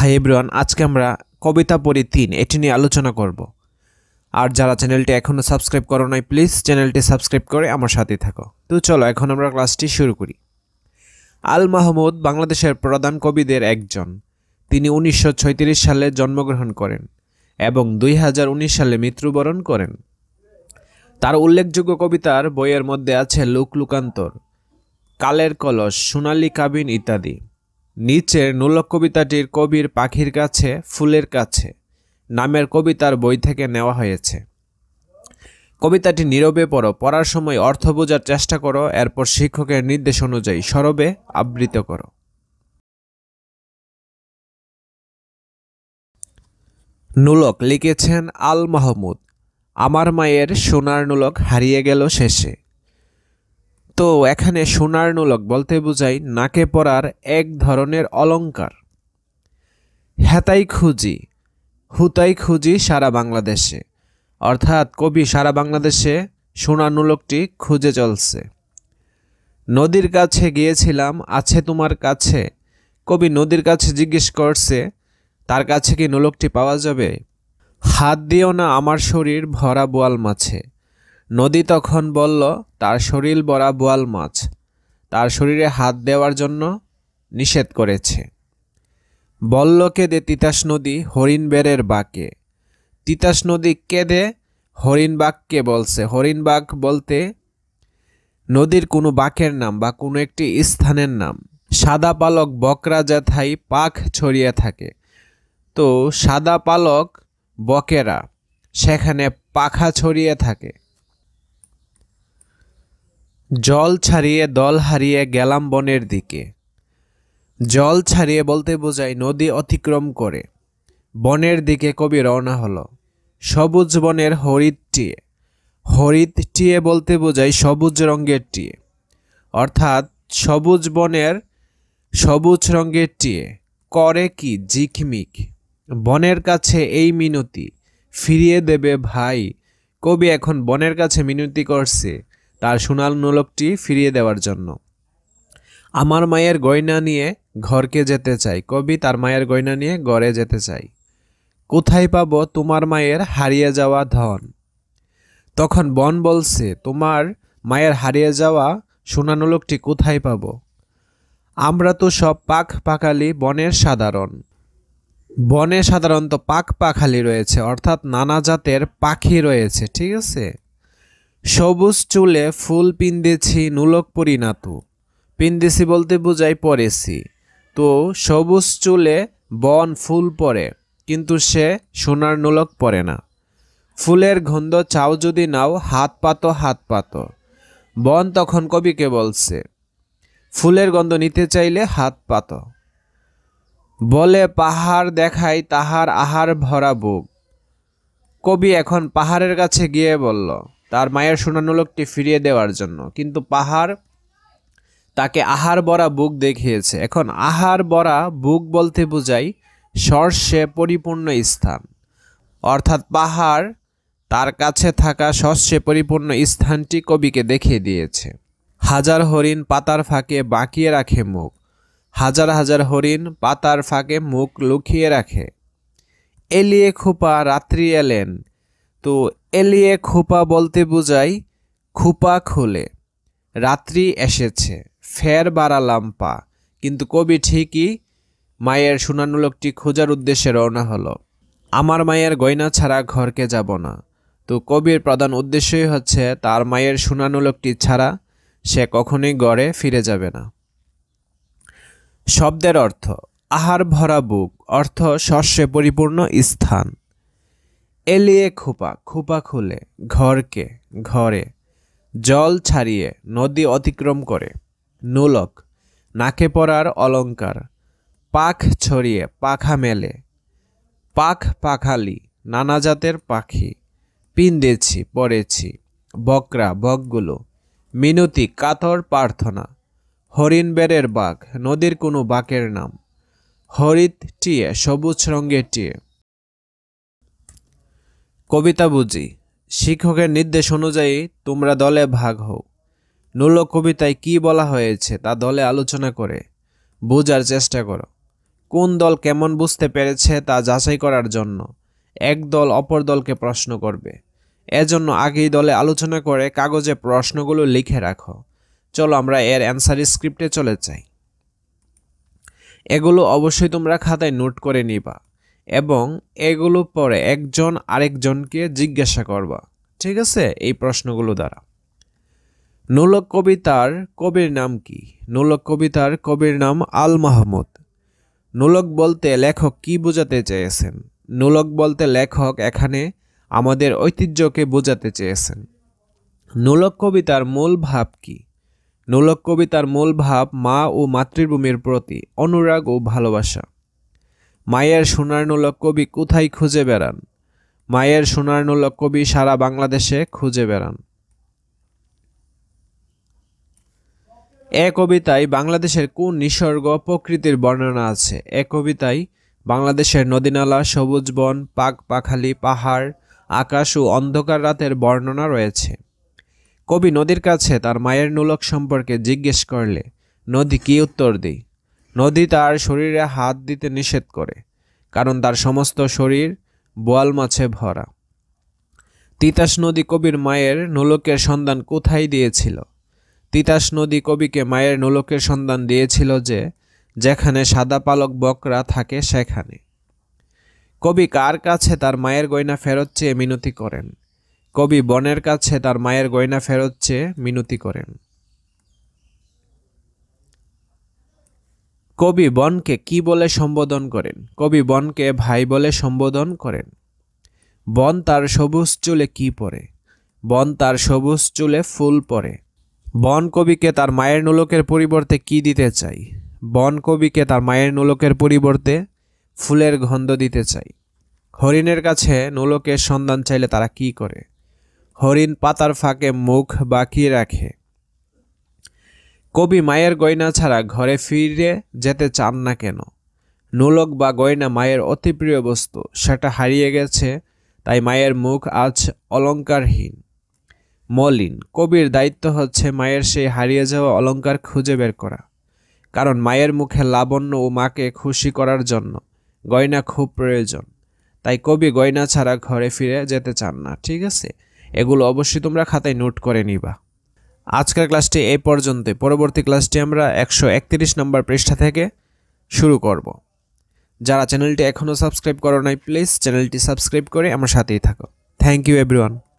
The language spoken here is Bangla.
হাই এভরিওয়ান আজকে আমরা কবিতা পড়ি তিন এটি নিয়ে আলোচনা করব আর যারা চ্যানেলটি এখনও সাবস্ক্রাইব করো নাই প্লিজ চ্যানেলটি সাবস্ক্রাইব করে আমার সাথে থাকো তো চলো এখন আমরা ক্লাসটি শুরু করি আল মাহমুদ বাংলাদেশের প্রধান কবিদের একজন তিনি উনিশশো সালে জন্মগ্রহণ করেন এবং দুই সালে মৃত্যুবরণ করেন তার উল্লেখযোগ্য কবিতার বইয়ের মধ্যে আছে লুকলুকান্তর কালের কলস সোনালি কাবিন ইত্যাদি নিচের নূলক কবিতাটির কবির পাখির কাছে ফুলের কাছে নামের কবিতার বই থেকে নেওয়া হয়েছে কবিতাটি নীরবে পড়ো পড়ার সময় অর্থ বোঝার চেষ্টা করো এরপর শিক্ষকের নির্দেশ অনুযায়ী সরবে আবৃত করো নুলক লিখেছেন আল মাহমুদ আমার মায়ের সোনার নুলক হারিয়ে গেল শেষে তো এখানে সোনার নোলক বলতে বোঝাই নাকে পরার এক ধরনের অলঙ্কার হেতাই খুঁজি হুতাই খুঁজি সারা বাংলাদেশে অর্থাৎ কবি সারা বাংলাদেশে সোনার নোলকটি খুঁজে চলছে নদীর কাছে গিয়েছিলাম আছে তোমার কাছে কবি নদীর কাছে জিজ্ঞেস করছে তার কাছে কি নোলকটি পাওয়া যাবে হাত দিও না আমার শরীর ভরা বোয়াল মাছে নদী তখন বলল তার শরীর বড়া বোয়াল মাছ তার শরীরে হাত দেওয়ার জন্য নিষেধ করেছে বলল কেঁদে তিতাস নদী হরিণ বেড়ের বাঁকে তিতাস নদী কেঁদে বাঘকে বলছে হরিণ বাঘ বলতে নদীর কোনো বাকের নাম বা কোনো একটি স্থানের নাম সাদা পালক বকরা জাথাই পাখ ছড়িয়ে থাকে তো সাদা পালক বকেরা সেখানে পাখা ছড়িয়ে থাকে জল ছাড়িয়ে দল হারিয়ে গেলাম বনের দিকে জল ছাড়িয়ে বলতে বোঝায় নদী অতিক্রম করে বনের দিকে কবি রওনা হলো সবুজ বনের হরিত টিয়ে হরিত টিয়ে বলতে বোঝায় সবুজ রঙের টিয়ে অর্থাৎ সবুজ বনের সবুজ রঙের টিয়ে করে কি জিখমিক বনের কাছে এই মিনতি ফিরিয়ে দেবে ভাই কবি এখন বনের কাছে মিনতি করছে তার সোনাল নোলকটি ফিরিয়ে দেওয়ার জন্য আমার মায়ের গয়না নিয়ে ঘরকে যেতে চাই কবি তার মায়ের গয়না নিয়ে গড়ে যেতে চাই কোথায় পাব তোমার মায়ের হারিয়ে যাওয়া ধন তখন বন বলছে তোমার মায়ের হারিয়ে যাওয়া সোনানো কোথায় পাব আমরা তো সব পাক পাকালি বনের সাধারণ বনে সাধারণত পাক পাখালি রয়েছে অর্থাৎ নানা জাতের পাখি রয়েছে ঠিক আছে সবুজ চুলে ফুল পিন্দেছি নুলক পরিণাতু পিন্দেছি বলতে বোঝাই পরেছি তো সবুজ চুলে বন ফুল পরে কিন্তু সে সোনার নুলক পরে না ফুলের গন্ধ চাও যদি নাও হাত পাতো হাত পাতো বন তখন কবিকে বলছে ফুলের গন্ধ নিতে চাইলে হাত পাতো বলে পাহাড় দেখাই তাহার আহার ভরা বুক কবি এখন পাহাড়ের কাছে গিয়ে বলল তার মায়ের লোকটি ফিরিয়ে দেওয়ার জন্য কিন্তু পাহাড় তাকে আহার বরা বুক দেখিয়েছে এখন আহার বরা বুক বলতে বোঝায় সর্ষে পরিপূর্ণ স্থান অর্থাৎ পাহাড় তার কাছে থাকা শস্যে পরিপূর্ণ স্থানটি কবিকে দেখিয়ে দিয়েছে হাজার হরিণ পাতার ফাঁকে বাঁকিয়ে রাখে মুখ হাজার হাজার হরিণ পাতার ফাঁকে মুখ লুকিয়ে রাখে এলিয়ে খোপা রাত্রি এলেন তো এলিয়ে খোপা বলতে বোঝাই খোপা খোলে রাত্রি এসেছে ফের বাড়ালাম পা কিন্তু কবি ঠিকই মায়ের লোকটি খোঁজার উদ্দেশ্যে রওনা হলো আমার মায়ের গয়না ছাড়া ঘরকে যাব না তো কবির প্রধান উদ্দেশ্যই হচ্ছে তার মায়ের লোকটি ছাড়া সে কখনোই গড়ে ফিরে যাবে না শব্দের অর্থ আহার ভরা বুক অর্থ শস্যে পরিপূর্ণ স্থান এলিয়ে খোপা খোপা খুলে ঘরকে ঘরে জল ছাড়িয়ে নদী অতিক্রম করে নুলক নাকে পড়ার অলঙ্কার পাখ ছড়িয়ে পাখা মেলে পাখ পাখালি নানা জাতের পাখি পিন্দেছি পড়েছি বকরা বকগুলো মিনতি কাতর প্রার্থনা হরিণ বেড়ের বাঘ নদীর কোনো বাঘের নাম হরিত টিয়ে সবুজ রঙের টিয়ে কবিতা বুঝি শিক্ষকের নির্দেশ অনুযায়ী তোমরা দলে ভাগ হও নূল কবিতায় কি বলা হয়েছে তা দলে আলোচনা করে বোঝার চেষ্টা করো কোন দল কেমন বুঝতে পেরেছে তা যাচাই করার জন্য এক দল অপর দলকে প্রশ্ন করবে এজন্য আগেই দলে আলোচনা করে কাগজে প্রশ্নগুলো লিখে রাখো চলো আমরা এর অ্যান্সার স্ক্রিপ্টে চলে যাই এগুলো অবশ্যই তোমরা খাতায় নোট করে নিবা এবং এগুলো পরে একজন আরেকজনকে জিজ্ঞাসা করবা ঠিক আছে এই প্রশ্নগুলো দ্বারা নৌলক কবিতার কবির নাম কি নৌলক কবিতার কবির নাম আল মাহমুদ নৌলক বলতে লেখক কি বোঝাতে চেয়েছেন নৌলক বলতে লেখক এখানে আমাদের ঐতিহ্যকে বোঝাতে চেয়েছেন নৌলক কবিতার মূল ভাব কি নৌলক কবিতার মূল ভাব মা ও মাতৃভূমির প্রতি অনুরাগ ও ভালোবাসা মায়ের সোনার নোলক কবি কোথায় খুঁজে বেড়ান মায়ের সোনার নোলক কবি সারা বাংলাদেশে খুঁজে বেড়ান এ কবিতায় বাংলাদেশের কোন নিসর্গ প্রকৃতির বর্ণনা আছে এ কবিতায় বাংলাদেশের নদীনালা সবুজ বন পাক পাখালি পাহাড় আকাশ ও অন্ধকার রাতের বর্ণনা রয়েছে কবি নদীর কাছে তার মায়ের নোলক সম্পর্কে জিজ্ঞেস করলে নদী কি উত্তর দেয় নদী তার শরীরে হাত দিতে নিষেধ করে কারণ তার সমস্ত শরীর বোয়াল মাছে ভরা তিতাস নদী কবির মায়ের নোলকের সন্ধান কোথায় দিয়েছিল তিতাস নদী কবিকে মায়ের নোলকের সন্ধান দিয়েছিল যে যেখানে সাদা পালক বকরা থাকে সেখানে কবি কার কাছে তার মায়ের গয়না ফেরত চেয়ে মিনতি করেন কবি বনের কাছে তার মায়ের গয়না ফেরত চেয়ে মিনতি করেন কবি বনকে কি বলে সম্বোধন করেন কবি বনকে ভাই বলে সম্বোধন করেন বন তার সবুজ চুলে কি পরে বন তার সবুজ চুলে ফুল পরে বন কবিকে তার মায়ের নোলকের পরিবর্তে কি দিতে চাই বন কবিকে তার মায়ের নোলকের পরিবর্তে ফুলের গন্ধ দিতে চাই হরিণের কাছে নোলকের সন্ধান চাইলে তারা কি করে হরিণ পাতার ফাঁকে মুখ বাকিয়ে রাখে কবি মায়ের গয়না ছাড়া ঘরে ফিরে যেতে চান না কেন নুলক বা গয়না মায়ের অতি প্রিয় বস্তু সেটা হারিয়ে গেছে তাই মায়ের মুখ আজ অলঙ্কারহীন মলিন কবির দায়িত্ব হচ্ছে মায়ের সেই হারিয়ে যাওয়া অলঙ্কার খুঁজে বের করা কারণ মায়ের মুখে লাবণ্য ও মাকে খুশি করার জন্য গয়না খুব প্রয়োজন তাই কবি গয়না ছাড়া ঘরে ফিরে যেতে চান না ঠিক আছে এগুলো অবশ্যই তোমরা খাতায় নোট করে নিবা আজকের ক্লাসটি এই পর্যন্ত পরবর্তী ক্লাসটি আমরা একশো একত্রিশ নম্বর পৃষ্ঠা থেকে শুরু করব যারা চ্যানেলটি এখনও সাবস্ক্রাইব করো নাই প্লিজ চ্যানেলটি সাবস্ক্রাইব করে আমার সাথেই থাকো থ্যাংক ইউ এভরিওয়ান